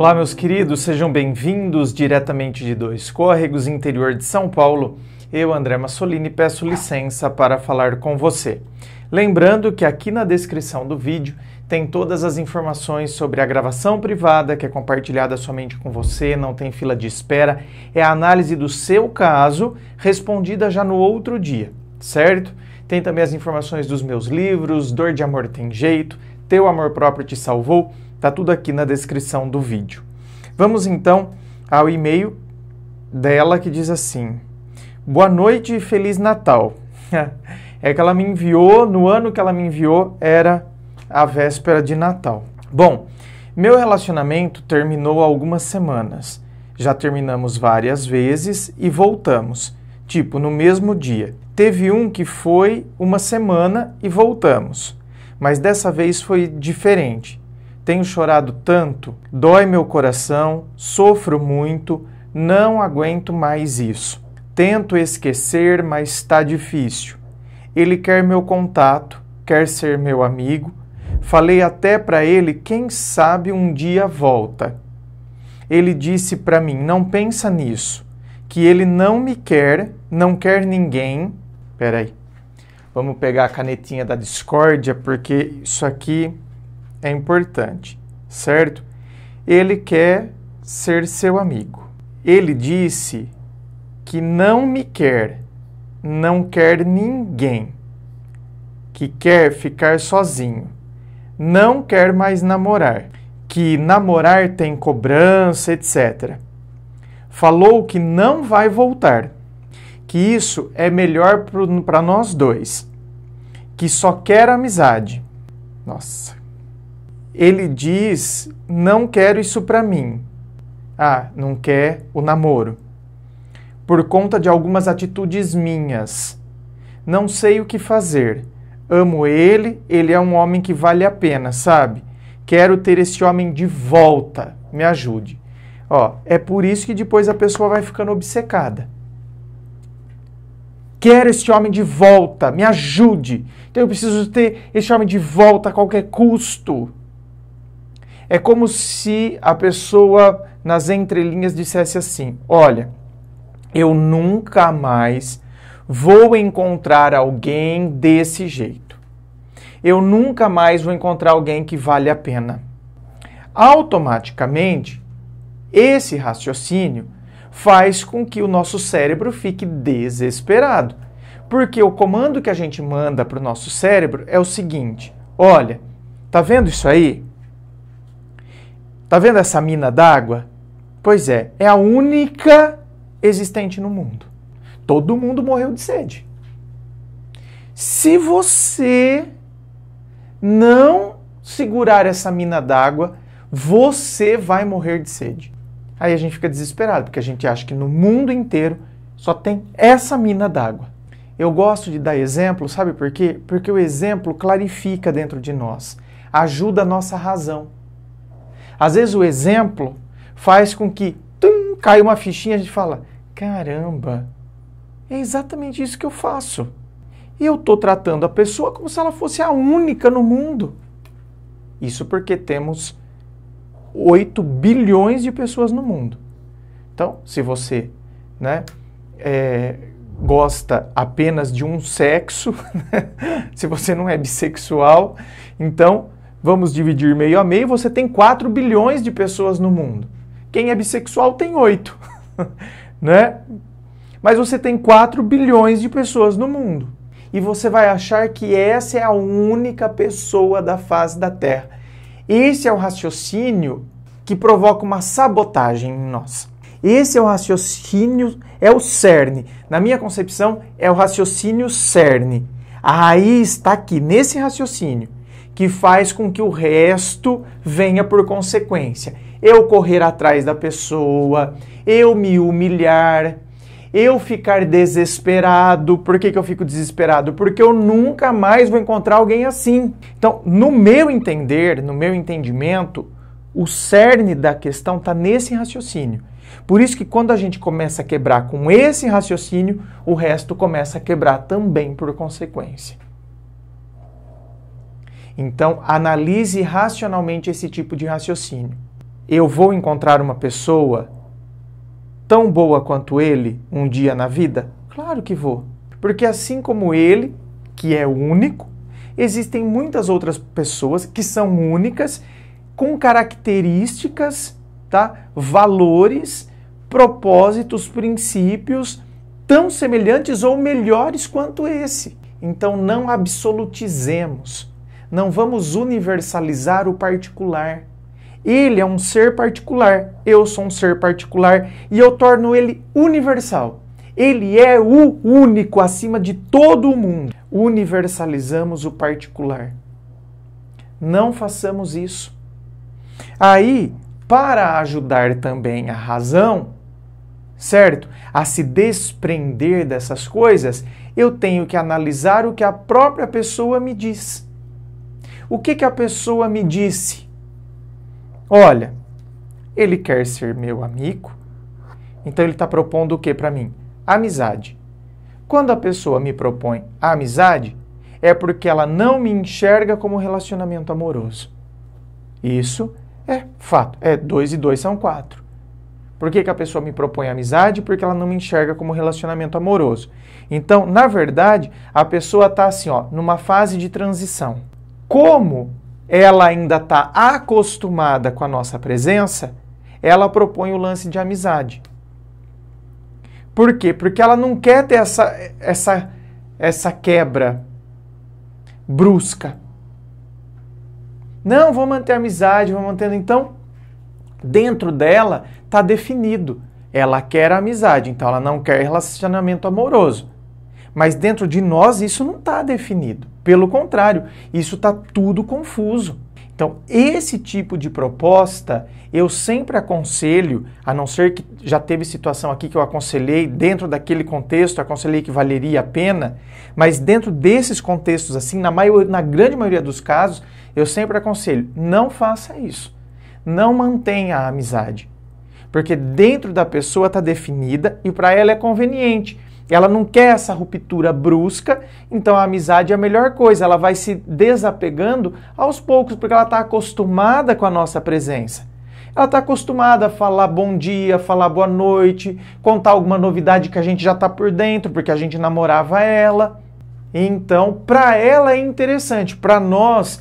Olá, meus queridos, sejam bem-vindos diretamente de Dois Córregos, interior de São Paulo. Eu, André Massolini, peço licença para falar com você. Lembrando que aqui na descrição do vídeo tem todas as informações sobre a gravação privada que é compartilhada somente com você, não tem fila de espera, é a análise do seu caso respondida já no outro dia, certo? Tem também as informações dos meus livros, Dor de Amor Tem Jeito, Teu Amor Próprio Te Salvou Tá tudo aqui na descrição do vídeo. Vamos então ao e-mail dela que diz assim: Boa noite e feliz Natal. é que ela me enviou, no ano que ela me enviou, era a véspera de Natal. Bom, meu relacionamento terminou há algumas semanas. Já terminamos várias vezes e voltamos, tipo no mesmo dia. Teve um que foi uma semana e voltamos, mas dessa vez foi diferente. Tenho chorado tanto, dói meu coração, sofro muito, não aguento mais isso. Tento esquecer, mas está difícil. Ele quer meu contato, quer ser meu amigo. Falei até para ele, quem sabe um dia volta. Ele disse para mim: não pensa nisso, que ele não me quer, não quer ninguém. Peraí, vamos pegar a canetinha da discórdia, porque isso aqui é importante, certo? Ele quer ser seu amigo. Ele disse que não me quer, não quer ninguém, que quer ficar sozinho, não quer mais namorar, que namorar tem cobrança, etc. Falou que não vai voltar, que isso é melhor para nós dois, que só quer amizade. Nossa, ele diz: Não quero isso para mim. Ah, não quer o namoro. Por conta de algumas atitudes minhas. Não sei o que fazer. Amo ele, ele é um homem que vale a pena, sabe? Quero ter esse homem de volta. Me ajude. Ó, é por isso que depois a pessoa vai ficando obcecada. Quero este homem de volta, me ajude. Então eu preciso ter esse homem de volta a qualquer custo. É como se a pessoa nas entrelinhas dissesse assim: Olha, eu nunca mais vou encontrar alguém desse jeito. Eu nunca mais vou encontrar alguém que vale a pena. Automaticamente, esse raciocínio faz com que o nosso cérebro fique desesperado. Porque o comando que a gente manda para o nosso cérebro é o seguinte: olha, tá vendo isso aí? Tá vendo essa mina d'água? Pois é, é a única existente no mundo. Todo mundo morreu de sede. Se você não segurar essa mina d'água, você vai morrer de sede. Aí a gente fica desesperado, porque a gente acha que no mundo inteiro só tem essa mina d'água. Eu gosto de dar exemplo, sabe por quê? Porque o exemplo clarifica dentro de nós, ajuda a nossa razão. Às vezes o exemplo faz com que tum, cai uma fichinha e a gente fala: caramba, é exatamente isso que eu faço. E eu estou tratando a pessoa como se ela fosse a única no mundo. Isso porque temos 8 bilhões de pessoas no mundo. Então, se você né, é, gosta apenas de um sexo, se você não é bissexual, então Vamos dividir meio a meio, você tem 4 bilhões de pessoas no mundo. Quem é bissexual tem 8, né? Mas você tem 4 bilhões de pessoas no mundo. E você vai achar que essa é a única pessoa da face da Terra. Esse é o raciocínio que provoca uma sabotagem em nós. Esse é o raciocínio, é o cerne. Na minha concepção, é o raciocínio cerne. A raiz está aqui, nesse raciocínio que faz com que o resto venha por consequência. Eu correr atrás da pessoa, eu me humilhar, eu ficar desesperado. Por que, que eu fico desesperado? Porque eu nunca mais vou encontrar alguém assim. Então, no meu entender, no meu entendimento, o cerne da questão está nesse raciocínio. Por isso que quando a gente começa a quebrar com esse raciocínio, o resto começa a quebrar também por consequência. Então, analise racionalmente esse tipo de raciocínio. Eu vou encontrar uma pessoa tão boa quanto ele um dia na vida? Claro que vou. Porque assim como ele, que é único, existem muitas outras pessoas que são únicas, com características, tá? valores, propósitos, princípios tão semelhantes ou melhores quanto esse. Então não absolutizemos não vamos universalizar o particular. Ele é um ser particular, eu sou um ser particular e eu torno ele universal. Ele é o único acima de todo o mundo. Universalizamos o particular. Não façamos isso. Aí, para ajudar também a razão, certo? A se desprender dessas coisas, eu tenho que analisar o que a própria pessoa me diz. O que, que a pessoa me disse? Olha, ele quer ser meu amigo, então ele está propondo o que para mim? Amizade. Quando a pessoa me propõe a amizade, é porque ela não me enxerga como relacionamento amoroso. Isso é fato. É dois e dois são quatro. Por que, que a pessoa me propõe amizade? Porque ela não me enxerga como relacionamento amoroso. Então, na verdade, a pessoa está assim, ó, numa fase de transição como ela ainda está acostumada com a nossa presença, ela propõe o lance de amizade. Por quê? Porque ela não quer ter essa, essa, essa quebra brusca. Não, vou manter a amizade, vou mantendo. Então, dentro dela está definido. Ela quer amizade, então ela não quer relacionamento amoroso. Mas dentro de nós isso não está definido. Pelo contrário, isso está tudo confuso. Então, esse tipo de proposta eu sempre aconselho, a não ser que já teve situação aqui que eu aconselhei, dentro daquele contexto, aconselhei que valeria a pena, mas dentro desses contextos, assim, na, maior, na grande maioria dos casos, eu sempre aconselho: não faça isso. Não mantenha a amizade. Porque dentro da pessoa está definida e para ela é conveniente. Ela não quer essa ruptura brusca, então a amizade é a melhor coisa. Ela vai se desapegando aos poucos, porque ela está acostumada com a nossa presença. Ela está acostumada a falar bom dia, falar boa noite, contar alguma novidade que a gente já está por dentro, porque a gente namorava ela. Então, para ela é interessante, para nós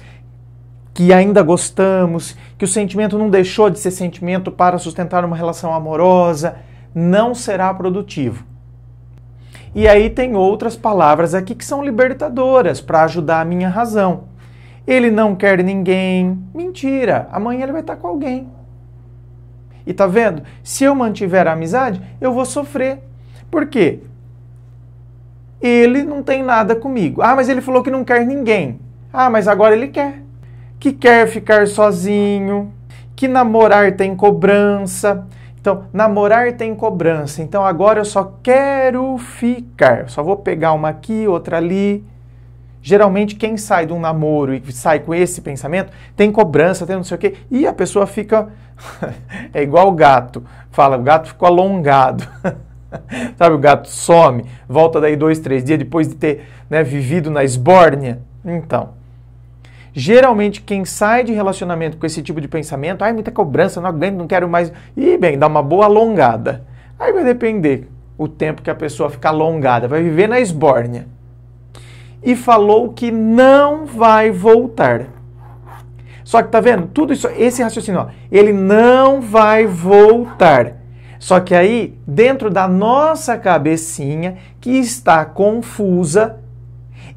que ainda gostamos, que o sentimento não deixou de ser sentimento para sustentar uma relação amorosa, não será produtivo. E aí tem outras palavras aqui que são libertadoras para ajudar a minha razão. Ele não quer ninguém. Mentira, amanhã ele vai estar tá com alguém. E tá vendo? Se eu mantiver a amizade, eu vou sofrer. Por quê? Ele não tem nada comigo. Ah, mas ele falou que não quer ninguém. Ah, mas agora ele quer. Que quer ficar sozinho, que namorar tem cobrança, então, namorar tem cobrança. Então, agora eu só quero ficar. só vou pegar uma aqui, outra ali. Geralmente, quem sai de um namoro e sai com esse pensamento, tem cobrança, tem não sei o quê. E a pessoa fica. é igual o gato. Fala, o gato ficou alongado. Sabe, o gato some, volta daí dois, três dias depois de ter né, vivido na esbórnia. Então, Geralmente, quem sai de relacionamento com esse tipo de pensamento, ai, muita cobrança, não aguento, não quero mais. E bem, dá uma boa alongada. Aí vai depender o tempo que a pessoa fica alongada, vai viver na esbórnia. E falou que não vai voltar. Só que tá vendo? Tudo isso, esse raciocínio, ó, ele não vai voltar. Só que aí, dentro da nossa cabecinha, que está confusa,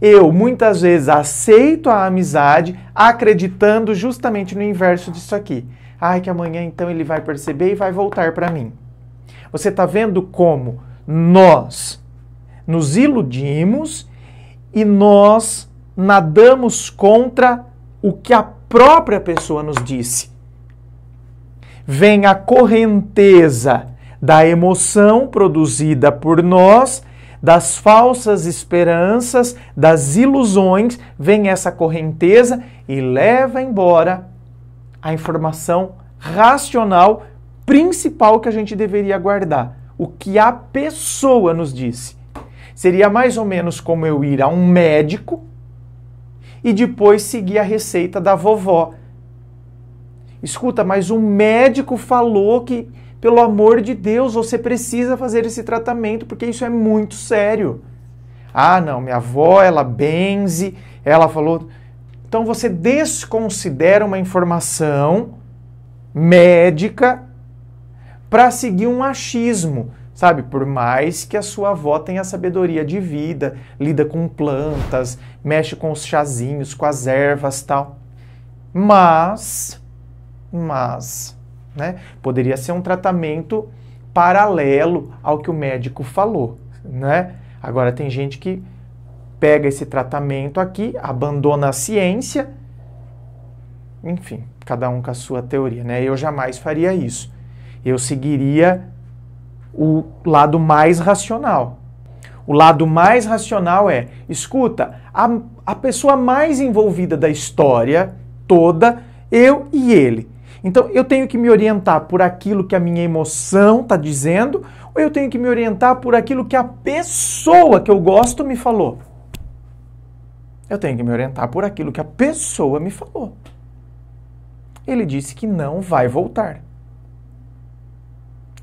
eu muitas vezes aceito a amizade acreditando justamente no inverso disso aqui. Ai, que amanhã então ele vai perceber e vai voltar para mim. Você está vendo como nós nos iludimos e nós nadamos contra o que a própria pessoa nos disse. Vem a correnteza da emoção produzida por nós das falsas esperanças, das ilusões, vem essa correnteza e leva embora a informação racional principal que a gente deveria guardar, o que a pessoa nos disse. Seria mais ou menos como eu ir a um médico e depois seguir a receita da vovó. Escuta, mas o médico falou que pelo amor de Deus, você precisa fazer esse tratamento porque isso é muito sério. Ah, não, minha avó, ela benze, ela falou. Então você desconsidera uma informação médica para seguir um achismo, sabe? Por mais que a sua avó tenha sabedoria de vida, lida com plantas, mexe com os chazinhos, com as ervas, tal. Mas mas né? Poderia ser um tratamento paralelo ao que o médico falou, né? Agora tem gente que pega esse tratamento aqui, abandona a ciência, enfim, cada um com a sua teoria, né? Eu jamais faria isso. Eu seguiria o lado mais racional. O lado mais racional é, escuta, a, a pessoa mais envolvida da história toda, eu e ele então eu tenho que me orientar por aquilo que a minha emoção está dizendo, ou eu tenho que me orientar por aquilo que a pessoa que eu gosto me falou? Eu tenho que me orientar por aquilo que a pessoa me falou. Ele disse que não vai voltar.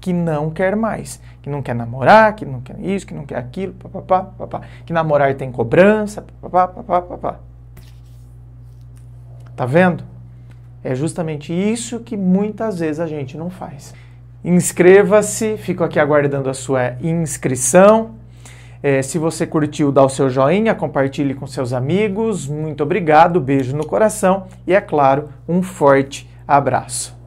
Que não quer mais. Que não quer namorar, que não quer isso, que não quer aquilo, papapá, Que namorar tem cobrança, papapá, papapá, Tá vendo? É justamente isso que muitas vezes a gente não faz. Inscreva-se, fico aqui aguardando a sua inscrição. É, se você curtiu, dá o seu joinha, compartilhe com seus amigos. Muito obrigado, beijo no coração e, é claro, um forte abraço.